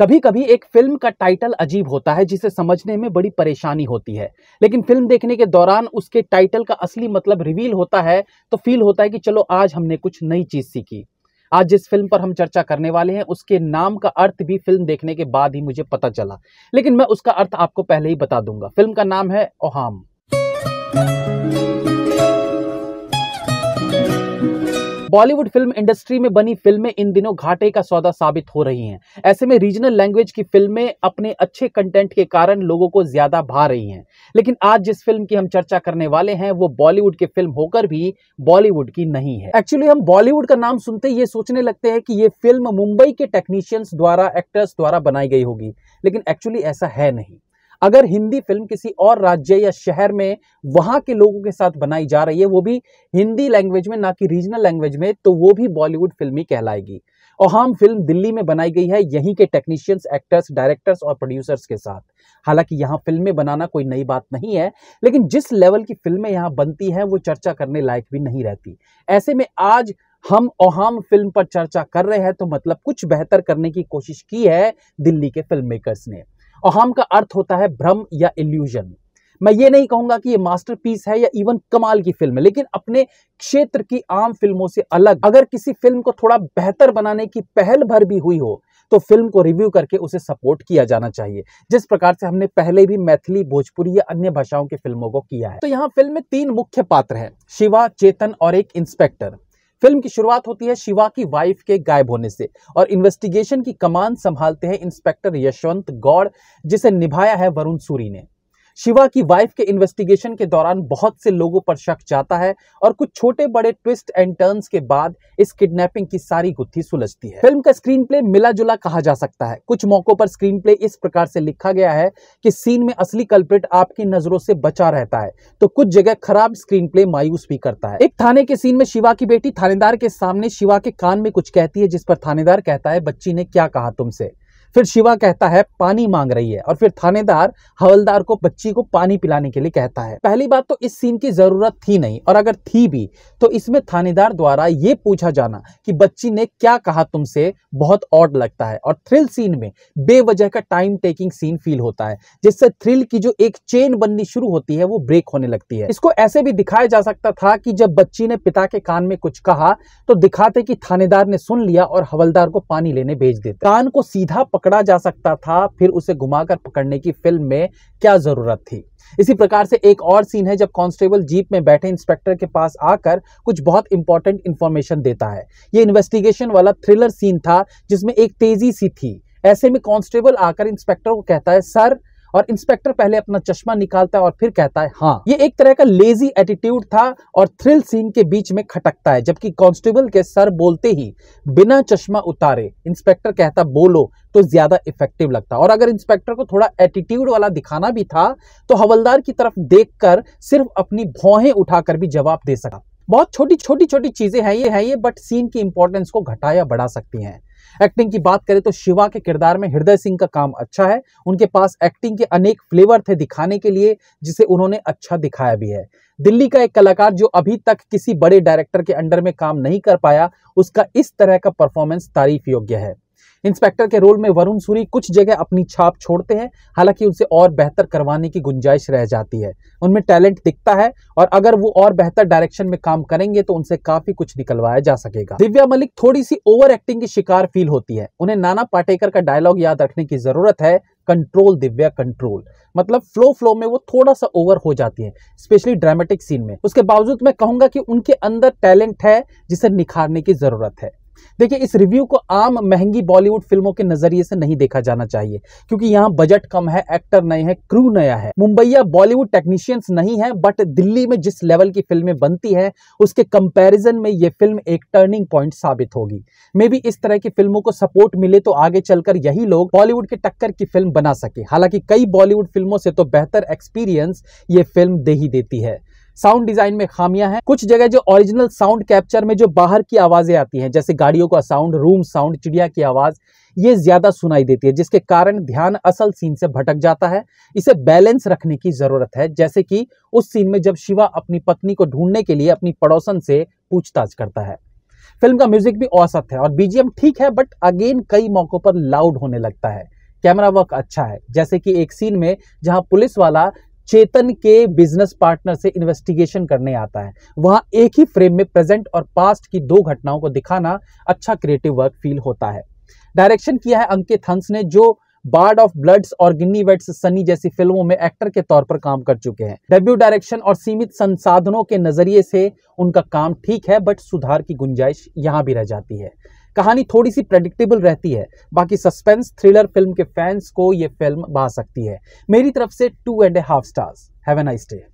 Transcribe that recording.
कभी कभी एक फिल्म का टाइटल अजीब होता है जिसे समझने में बड़ी परेशानी होती है लेकिन फिल्म देखने के दौरान उसके टाइटल का असली मतलब रिवील होता है तो फील होता है कि चलो आज हमने कुछ नई चीज़ सीखी आज जिस फिल्म पर हम चर्चा करने वाले हैं उसके नाम का अर्थ भी फिल्म देखने के बाद ही मुझे पता चला लेकिन मैं उसका अर्थ आपको पहले ही बता दूंगा फिल्म का नाम है ओहाम बॉलीवुड फिल्म इंडस्ट्री में बनी फिल्में इन दिनों घाटे का सौदा साबित हो रही हैं ऐसे में रीजनल लैंग्वेज की फिल्में अपने अच्छे कंटेंट के कारण लोगों को ज्यादा भा रही हैं लेकिन आज जिस फिल्म की हम चर्चा करने वाले हैं वो बॉलीवुड की फिल्म होकर भी बॉलीवुड की नहीं है एक्चुअली हम बॉलीवुड का नाम सुनते ये सोचने लगते हैं कि ये फिल्म मुंबई के टेक्नीशियंस द्वारा एक्टर्स द्वारा बनाई गई होगी लेकिन एक्चुअली ऐसा है नहीं अगर हिंदी फिल्म किसी और राज्य या शहर में वहाँ के लोगों के साथ बनाई जा रही है वो भी हिंदी लैंग्वेज में ना कि रीजनल लैंग्वेज में तो वो भी बॉलीवुड फिल्मी कहलाएगी और हम फिल्म दिल्ली में बनाई गई है यहीं के टेक्नीशियंस एक्टर्स डायरेक्टर्स और प्रोड्यूसर्स के साथ हालांकि यहाँ फिल्में बनाना कोई नई बात नहीं है लेकिन जिस लेवल की फिल्में यहाँ बनती हैं वो चर्चा करने लायक भी नहीं रहती ऐसे में आज हम ओहाम फिल्म पर चर्चा कर रहे हैं तो मतलब कुछ बेहतर करने की कोशिश की है दिल्ली के फिल्म मेकर्स ने अहम का अर्थ होता है भ्रम या इल्यूजन मैं ये नहीं कहूंगा कि ये मास्टरपीस है या इवन कमाल की फिल्म है लेकिन अपने क्षेत्र की आम फिल्मों से अलग अगर किसी फिल्म को थोड़ा बेहतर बनाने की पहल भर भी हुई हो तो फिल्म को रिव्यू करके उसे सपोर्ट किया जाना चाहिए जिस प्रकार से हमने पहले भी मैथिली भोजपुरी या अन्य भाषाओं की फिल्मों को किया है तो यहाँ फिल्म में तीन मुख्य पात्र हैं शिवा चेतन और एक इंस्पेक्टर फिल्म की शुरुआत होती है शिवा की वाइफ के गायब होने से और इन्वेस्टिगेशन की कमान संभालते हैं इंस्पेक्टर यशवंत गौड़ जिसे निभाया है वरुण सूरी ने शिवा की वाइफ के इन्वेस्टिगेशन के दौरान बहुत से लोगों पर शक जाता है और कुछ छोटे बड़े ट्विस्ट एंड टर्न के बाद इस किडनैपिंग की सारी गुत्थी सुलझती है फिल्म का स्क्रीन प्ले मिला जुला कहा जा सकता है कुछ मौकों पर स्क्रीन प्ले इस प्रकार से लिखा गया है कि सीन में असली कल्प्रिट आपकी नजरों से बचा रहता है तो कुछ जगह खराब स्क्रीन प्ले मायूस भी करता है एक थाने के सीन में शिवा की बेटी थानेदार के सामने शिवा के कान में कुछ कहती है जिस पर थानेदार कहता है बच्ची ने क्या कहा तुमसे फिर शिवा कहता है पानी मांग रही है और फिर थानेदार हवलदार को बच्ची को पानी पिलाने के लिए कहता है पहली बात तो इस सीन की जरूरत थी नहीं और अगर थी भी तो इसमें थानेदार द्वारा ये पूछा जाना कि बच्ची ने क्या कहा तुमसे बहुत ऑड लगता है और थ्रिल सीन में बेवजह का टाइम टेकिंग सीन फील होता है जिससे थ्रिल की जो एक चेन बननी शुरू होती है वो ब्रेक होने लगती है इसको ऐसे भी दिखाया जा सकता था कि जब बच्ची ने पिता के कान में कुछ कहा तो दिखाते कि थानेदार ने सुन लिया और हवलदार को पानी लेने भेज देते कान को सीधा पकड़ा जा सकता था फिर उसे घुमाकर पकड़ने की फिल्म में क्या जरूरत थी इसी प्रकार से एक और सीन है जब कांस्टेबल जीप में बैठे इंस्पेक्टर के पास आकर कुछ बहुत इंपॉर्टेंट इंफॉर्मेशन देता है ये इन्वेस्टिगेशन वाला थ्रिलर सीन था जिसमें एक तेजी सी थी ऐसे में कांस्टेबल आकर इंस्पेक्टर को कहता है सर और इंस्पेक्टर पहले अपना चश्मा निकालता है और फिर कहता है हाँ ये एक तरह का लेजी एटीट्यूड था और थ्रिल सीन के बीच में खटकता है जबकि कांस्टेबल के सर बोलते ही बिना चश्मा उतारे इंस्पेक्टर कहता बोलो तो ज्यादा इफेक्टिव लगता और अगर इंस्पेक्टर को थोड़ा एटीट्यूड वाला दिखाना भी था तो हवलदार की तरफ देखकर सिर्फ अपनी भौहें उठाकर भी जवाब दे सका बहुत छोटी छोटी छोटी चीजें हैं ये हैं ये बट सीन की इंपॉर्टेंस को घटाया बढ़ा सकती हैं एक्टिंग की बात करें तो शिवा के किरदार में हृदय सिंह का काम अच्छा है उनके पास एक्टिंग के अनेक फ्लेवर थे दिखाने के लिए जिसे उन्होंने अच्छा दिखाया भी है दिल्ली का एक कलाकार जो अभी तक किसी बड़े डायरेक्टर के अंडर में काम नहीं कर पाया उसका इस तरह का परफॉर्मेंस तारीफ योग्य है इंस्पेक्टर के रोल में वरुण सूरी कुछ जगह अपनी छाप छोड़ते हैं हालांकि उनसे और बेहतर करवाने की गुंजाइश रह जाती है उनमें टैलेंट दिखता है और अगर वो और बेहतर डायरेक्शन में काम करेंगे तो उनसे काफी कुछ निकलवाया जा सकेगा दिव्या मलिक थोड़ी सी ओवर एक्टिंग की शिकार फील होती है उन्हें नाना पाटेकर का डायलॉग याद रखने की जरूरत है कंट्रोल दिव्या कंट्रोल मतलब फ्लो फ्लो में वो थोड़ा सा ओवर हो जाती है स्पेशली ड्रामेटिक सीन में उसके बावजूद मैं कहूंगा कि उनके अंदर टैलेंट है जिसे निखारने की जरूरत है देखिए इस रिव्यू को आम महंगी बॉलीवुड फिल्मों के नजरिए से नहीं देखा जाना चाहिए क्योंकि यहाँ बजट कम है एक्टर नए हैं क्रू नया है मुंबईया बॉलीवुड टेक्नीशियंस नहीं है बट दिल्ली में जिस लेवल की फिल्में बनती है उसके कंपैरिजन में ये फिल्म एक टर्निंग पॉइंट साबित होगी मे भी इस तरह की फिल्मों को सपोर्ट मिले तो आगे चलकर यही लोग बॉलीवुड के टक्कर की फिल्म बना सके हालांकि कई बॉलीवुड फिल्मों से तो बेहतर एक्सपीरियंस ये फिल्म दे ही देती है साउंड डिजाइन में खामियां हैं कुछ जगह जो ओरिजिनल साउंड कैप्चर में जो बाहर की आवाजें आती हैं जैसे गाड़ियों का साउंड रूम साउंड चिड़िया की आवाज ये ज्यादा सुनाई देती है जिसके कारण ध्यान असल सीन से भटक जाता है इसे बैलेंस रखने की जरूरत है जैसे कि उस सीन में जब शिवा अपनी पत्नी को ढूंढने के लिए अपनी पड़ोसन से पूछताछ करता है फिल्म का म्यूजिक भी औसत है और बीजीएम ठीक है बट अगेन कई मौकों पर लाउड होने लगता है कैमरा वर्क अच्छा है जैसे कि एक सीन में जहां पुलिस वाला चेतन के बिजनेस पार्टनर से इन्वेस्टिगेशन करने आता है वहां एक ही फ्रेम में प्रेजेंट और पास्ट की दो घटनाओं को दिखाना अच्छा क्रिएटिव वर्क फील होता है डायरेक्शन किया है अंकित हंस ने जो बार्ड ऑफ ब्लड्स और गिन्नी वेट्स सनी जैसी फिल्मों में एक्टर के तौर पर काम कर चुके हैं डेब्यू डायरेक्शन और सीमित संसाधनों के नजरिए से उनका काम ठीक है बट सुधार की गुंजाइश यहाँ भी रह जाती है कहानी थोड़ी सी प्रेडिक्टेबल रहती है बाकी सस्पेंस थ्रिलर फिल्म के फैंस को ये फिल्म बा सकती है मेरी तरफ से two and a half stars have a nice day